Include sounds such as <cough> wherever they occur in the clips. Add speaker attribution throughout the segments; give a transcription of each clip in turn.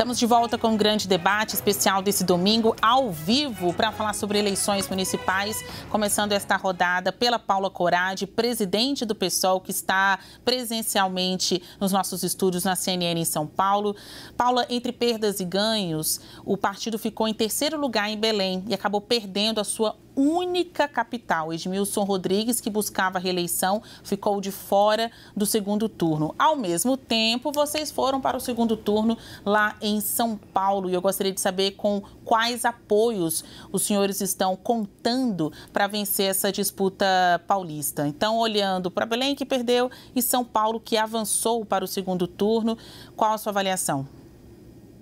Speaker 1: Estamos de volta com um grande debate especial desse domingo, ao vivo, para falar sobre eleições municipais. Começando esta rodada pela Paula Corade, presidente do PSOL, que está presencialmente nos nossos estúdios na CNN em São Paulo. Paula, entre perdas e ganhos, o partido ficou em terceiro lugar em Belém e acabou perdendo a sua única capital. Edmilson Rodrigues, que buscava reeleição, ficou de fora do segundo turno. Ao mesmo tempo, vocês foram para o segundo turno lá em São Paulo e eu gostaria de saber com quais apoios os senhores estão contando para vencer essa disputa paulista. Então, olhando para Belém, que perdeu, e São Paulo, que avançou para o segundo turno, qual a sua avaliação?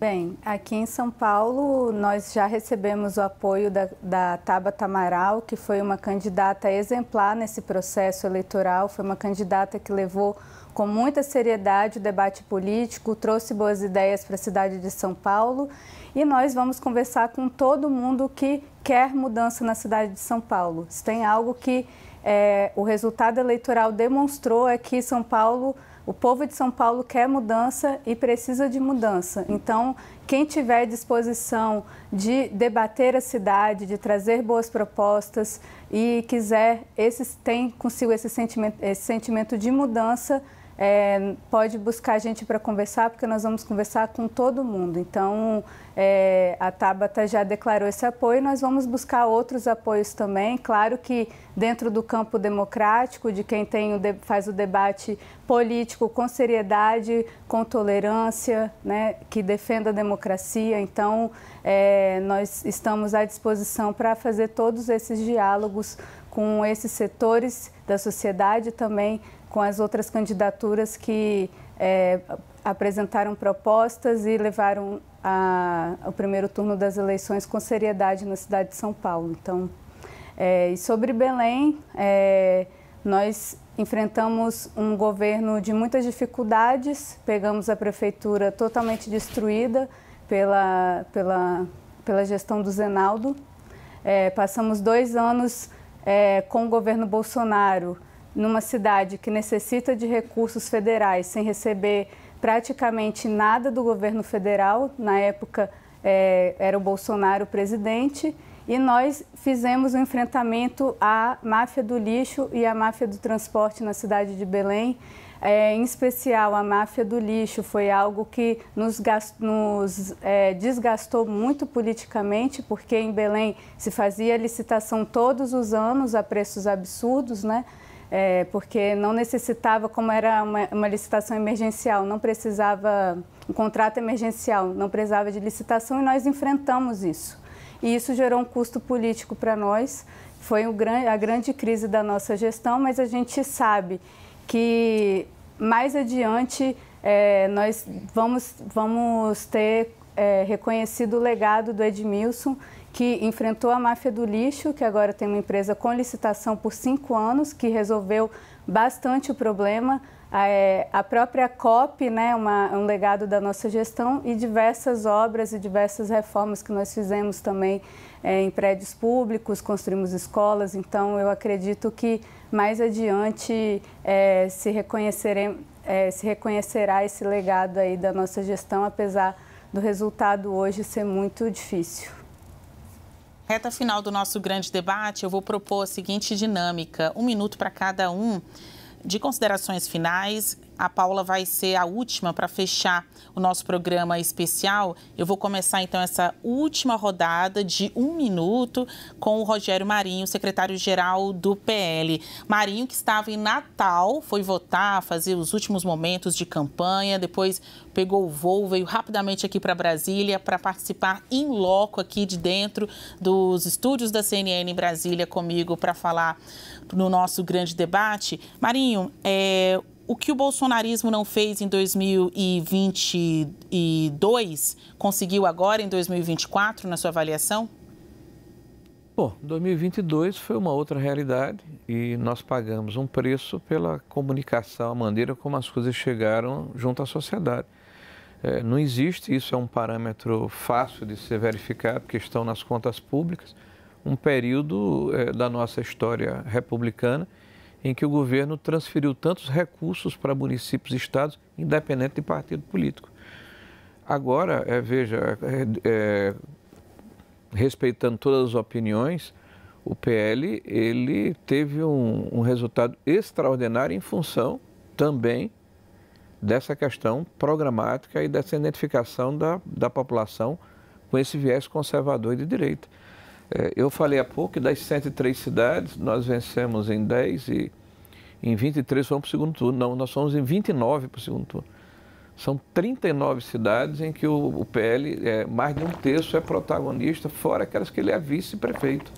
Speaker 2: Bem, aqui em São Paulo nós já recebemos o apoio da, da Tabata Amaral, que foi uma candidata exemplar nesse processo eleitoral, foi uma candidata que levou com muita seriedade o debate político, trouxe boas ideias para a cidade de São Paulo e nós vamos conversar com todo mundo que quer mudança na cidade de São Paulo. Se tem algo que é, o resultado eleitoral demonstrou é que São Paulo, o povo de São Paulo quer mudança e precisa de mudança. Então, quem tiver disposição de debater a cidade, de trazer boas propostas e quiser, esses tem consigo esse sentimento, esse sentimento de mudança, é, pode buscar a gente para conversar, porque nós vamos conversar com todo mundo. Então, é, a Tabata já declarou esse apoio, nós vamos buscar outros apoios também. Claro que dentro do campo democrático, de quem tem o de, faz o debate político com seriedade, com tolerância, né, que defenda a democracia. Então, é, nós estamos à disposição para fazer todos esses diálogos com esses setores da sociedade também com as outras candidaturas que é, apresentaram propostas e levaram a, ao primeiro turno das eleições com seriedade na cidade de São Paulo. Então, é, e sobre Belém, é, nós enfrentamos um governo de muitas dificuldades, pegamos a prefeitura totalmente destruída pela, pela, pela gestão do Zenaldo, é, passamos dois anos é, com o governo Bolsonaro numa cidade que necessita de recursos federais sem receber praticamente nada do governo federal, na época é, era o Bolsonaro presidente, e nós fizemos um enfrentamento à máfia do lixo e à máfia do transporte na cidade de Belém. É, em especial a máfia do lixo foi algo que nos, nos é, desgastou muito politicamente, porque em Belém se fazia licitação todos os anos a preços absurdos, né? É, porque não necessitava, como era uma, uma, licitação emergencial, não precisava um contrato emergencial, não precisava de licitação e nós enfrentamos isso e isso gerou um custo político para nós. Foi a grande crise da nossa gestão, mas a gente sabe que mais adiante é, nós vamos, vamos ter é, reconhecido o legado do Edmilson, que enfrentou a máfia do lixo, que agora tem uma empresa com licitação por cinco anos, que resolveu bastante o problema. É, a própria COP, né, uma, um legado da nossa gestão e diversas obras e diversas reformas que nós fizemos também é, em prédios públicos, construímos escolas. Então, eu acredito que mais adiante é, se, reconhecerem, é, se reconhecerá esse legado aí da nossa gestão, apesar do resultado hoje ser muito difícil.
Speaker 1: Reta final do nosso grande debate, eu vou propor a seguinte dinâmica: um minuto para cada um de considerações finais a Paula vai ser a última para fechar o nosso programa especial. Eu vou começar então essa última rodada de um minuto com o Rogério Marinho, secretário-geral do PL. Marinho, que estava em Natal, foi votar, fazer os últimos momentos de campanha, depois pegou o voo, veio rapidamente aqui para Brasília para participar em loco aqui de dentro dos estúdios da CNN em Brasília comigo para falar no nosso grande debate. Marinho, é o que o bolsonarismo não fez em 2022 conseguiu agora em 2024, na sua avaliação?
Speaker 3: Bom, 2022 foi uma outra realidade e nós pagamos um preço pela comunicação, a maneira como as coisas chegaram junto à sociedade. É, não existe, isso é um parâmetro fácil de ser verificado, porque estão nas contas públicas, um período é, da nossa história republicana em que o governo transferiu tantos recursos para municípios e estados, independente de partido político. Agora, é, veja, é, é respeitando todas as opiniões, o PL ele teve um, um resultado extraordinário em função também dessa questão programática e dessa identificação da, da população com esse viés conservador e de direita. É, eu falei há pouco que das 103 cidades, nós vencemos em 10 e em 23 fomos para o segundo turno. Não, nós fomos em 29 para o segundo turno. São 39 cidades em que o, PL, é, mais de um terço, é protagonista, fora aquelas que ele é vice-prefeito.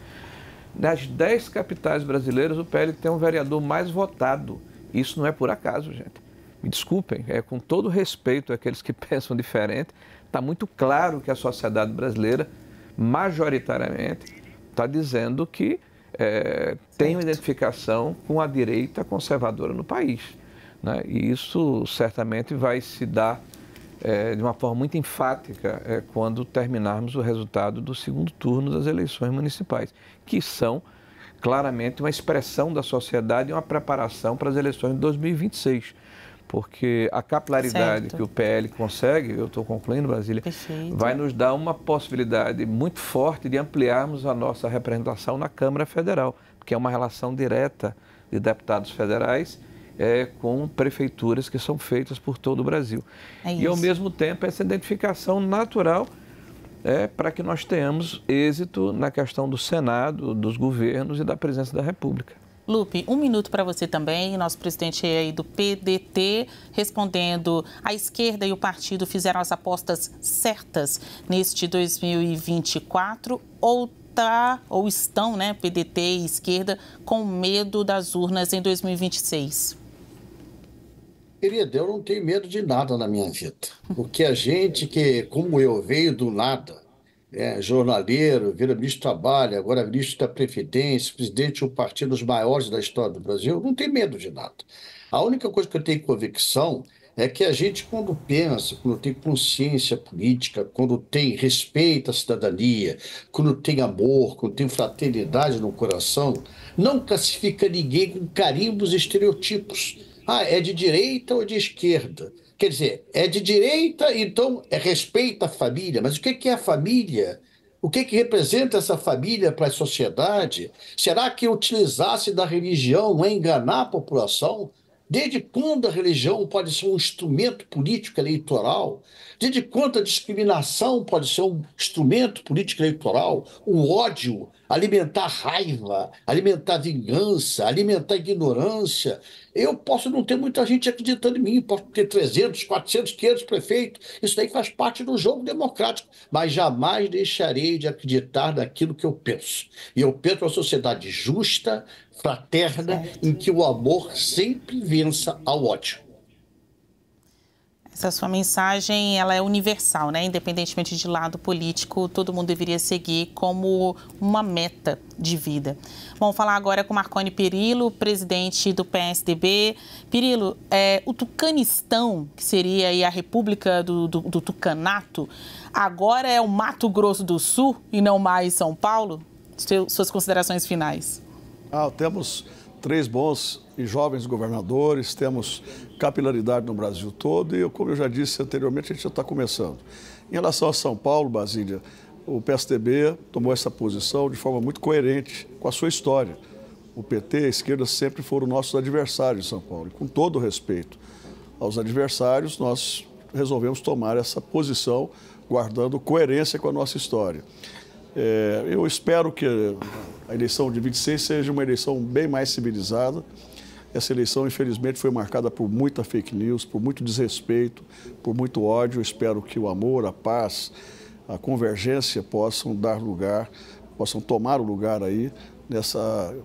Speaker 3: Nas 10 capitais brasileiras, o PL tem um vereador mais votado. Isso não é por acaso, gente. Me desculpem, é com todo respeito àqueles que <laughs> pensam diferente, está muito claro que a sociedade brasileira majoritariamente, está dizendo que é, tem uma identificação com a direita conservadora no país. Né? E isso certamente vai se dar é, de uma forma muito enfática é, quando terminarmos o resultado do segundo turno das eleições municipais, que são claramente uma expressão da sociedade e uma preparação para as eleições de 2026 porque a capilaridade certo. que o PL consegue, eu estou concluindo, Brasília, Perfeito. vai nos dar uma possibilidade muito forte de ampliarmos a nossa representação na Câmara Federal, porque é uma relação direta de deputados federais é, com prefeituras que são feitas por todo o Brasil. É e, ao mesmo tempo, essa identificação natural é, para que nós tenhamos êxito na questão do Senado, dos governos e da presença da República.
Speaker 1: Lupe, um minuto para você também. Nosso presidente aí do PDT respondendo: a esquerda e o partido fizeram as apostas certas neste 2024 ou tá ou estão, né, PDT e esquerda com medo das urnas em 2026?
Speaker 4: Querida, eu não tenho medo de nada na minha vida. Porque a gente que, como eu, veio do nada, é, jornaleiro, vira ministro do Trabalho, agora ministro da Previdência, presidente de um partido dos maiores da história do Brasil, não tem medo de nada. A única coisa que eu tenho convicção é que a gente, quando pensa, quando tem consciência política, quando tem respeito à cidadania, quando tem amor, quando tem fraternidade no coração, não classifica ninguém com carimbos e estereotipos. Ah, é de direita ou de esquerda? Quer dizer, é de direita, então é, respeita a família, mas o que, é a família? O que, que representa essa família para a sociedade? Será que utilizar-se da religião é enganar a população? Desde quando a religião pode ser um instrumento político eleitoral? Desde quando a discriminação pode ser um instrumento político eleitoral? O ódio, alimentar raiva, alimentar vingança, alimentar ignorância. Eu posso não ter muita gente acreditando em mim, posso ter 300, 400, 500 prefeitos. Isso daí faz parte do jogo democrático, mas jamais deixarei de acreditar naquilo que eu penso. E eu penso uma sociedade justa, fraterna, em que o amor sempre vença ao ódio.
Speaker 1: Essa sua mensagem, ela é universal, né? Independentemente de lado político, todo mundo deveria seguir como uma meta de vida. Vamos falar agora com Marconi Perillo, presidente do PSDB. Perillo, é, o Tucanistão, que seria a República do, do, do Tucanato, agora é o Mato Grosso do Sul e não mais São Paulo? Seu, suas considerações finais.
Speaker 5: Ah, temos três bons e jovens governadores, temos capilaridade no Brasil todo e, como eu já disse anteriormente, a gente já está começando. Em relação a São Paulo, Basília, o PSDB tomou essa posição de forma muito coerente com a sua história. O PT e a esquerda sempre foram nossos adversários em São Paulo. E com todo o respeito aos adversários, nós resolvemos tomar essa posição, guardando coerência com a nossa história. É, eu espero que a eleição de 26 seja uma eleição bem mais civilizada, essa eleição, infelizmente, foi marcada por muita fake news, por muito desrespeito, por muito ódio. Espero que o amor, a paz, a convergência possam dar lugar, possam tomar o lugar aí nessa,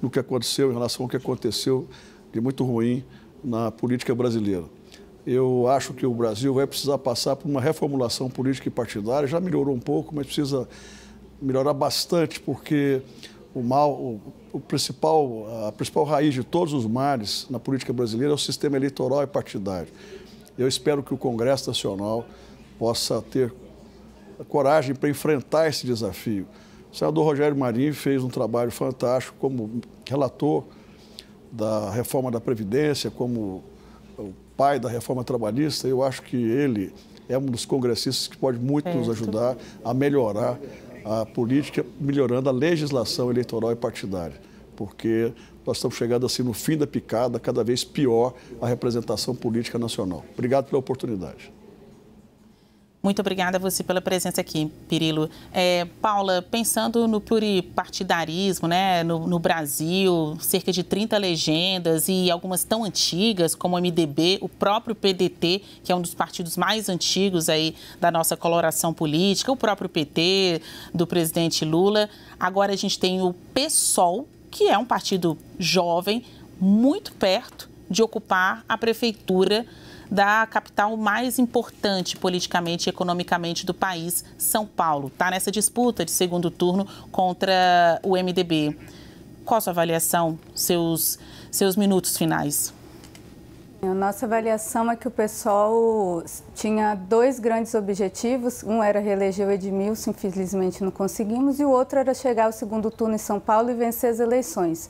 Speaker 5: no que aconteceu em relação ao que aconteceu de muito ruim na política brasileira. Eu acho que o Brasil vai precisar passar por uma reformulação política e partidária. Já melhorou um pouco, mas precisa melhorar bastante, porque o mal, o, o, principal, a principal raiz de todos os males na política brasileira é o sistema eleitoral e partidário. Eu espero que o Congresso Nacional possa ter coragem para enfrentar esse desafio. O senador Rogério Marinho fez um trabalho fantástico como relator da reforma da Previdência, como o pai da reforma trabalhista. Eu acho que ele é um dos congressistas que pode muito é, nos ajudar a melhorar a política melhorando a legislação eleitoral e partidária, porque nós estamos chegando assim no fim da picada, cada vez pior a representação política nacional. Obrigado pela oportunidade.
Speaker 1: Muito obrigada a você pela presença aqui, Pirilo. É, Paula, pensando no pluripartidarismo né, no, no, Brasil, cerca de 30 legendas e algumas tão antigas como o MDB, o próprio PDT, que é um dos partidos mais antigos aí da nossa coloração política, o próprio PT do presidente Lula. Agora a gente tem o PSOL, que é um partido jovem, muito perto de ocupar a prefeitura da capital mais importante politicamente e economicamente do país, São Paulo. Está nessa disputa de segundo turno contra o MDB. Qual a sua avaliação, seus, seus minutos finais?
Speaker 2: A nossa avaliação é que o pessoal tinha dois grandes objetivos. Um era reeleger o Edmilson, infelizmente não conseguimos, e o outro era chegar ao segundo turno em São Paulo e vencer as eleições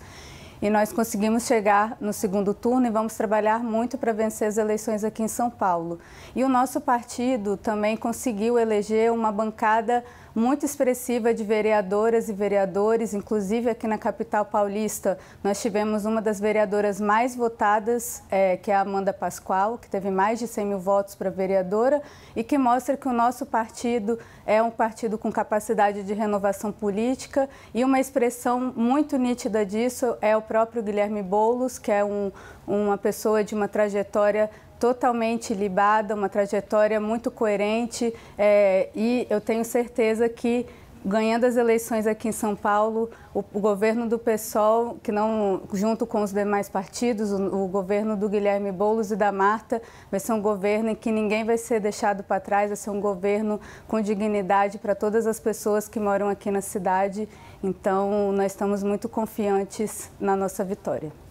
Speaker 2: e nós conseguimos chegar no segundo turno e vamos trabalhar muito para vencer as eleições aqui em São Paulo. E o nosso partido também conseguiu eleger uma bancada muito expressiva de vereadoras e vereadores, inclusive aqui na capital paulista, nós tivemos uma das vereadoras mais votadas, é, que é a Amanda Pascoal, que teve mais de 100 mil votos para vereadora, e que mostra que o nosso partido é um partido com capacidade de renovação política e uma expressão muito nítida disso é o próprio Guilherme Boulos, que é um, uma pessoa de uma trajetória totalmente libada, uma trajetória muito coerente é, e eu tenho certeza que ganhando as eleições aqui em São Paulo, o, o, governo do PSOL, que não junto com os demais partidos, o, o, governo do Guilherme Boulos e da Marta, vai ser um governo em que ninguém vai ser deixado para trás, vai ser um governo com dignidade para todas as pessoas que moram aqui na cidade. Então, nós estamos muito confiantes na nossa vitória.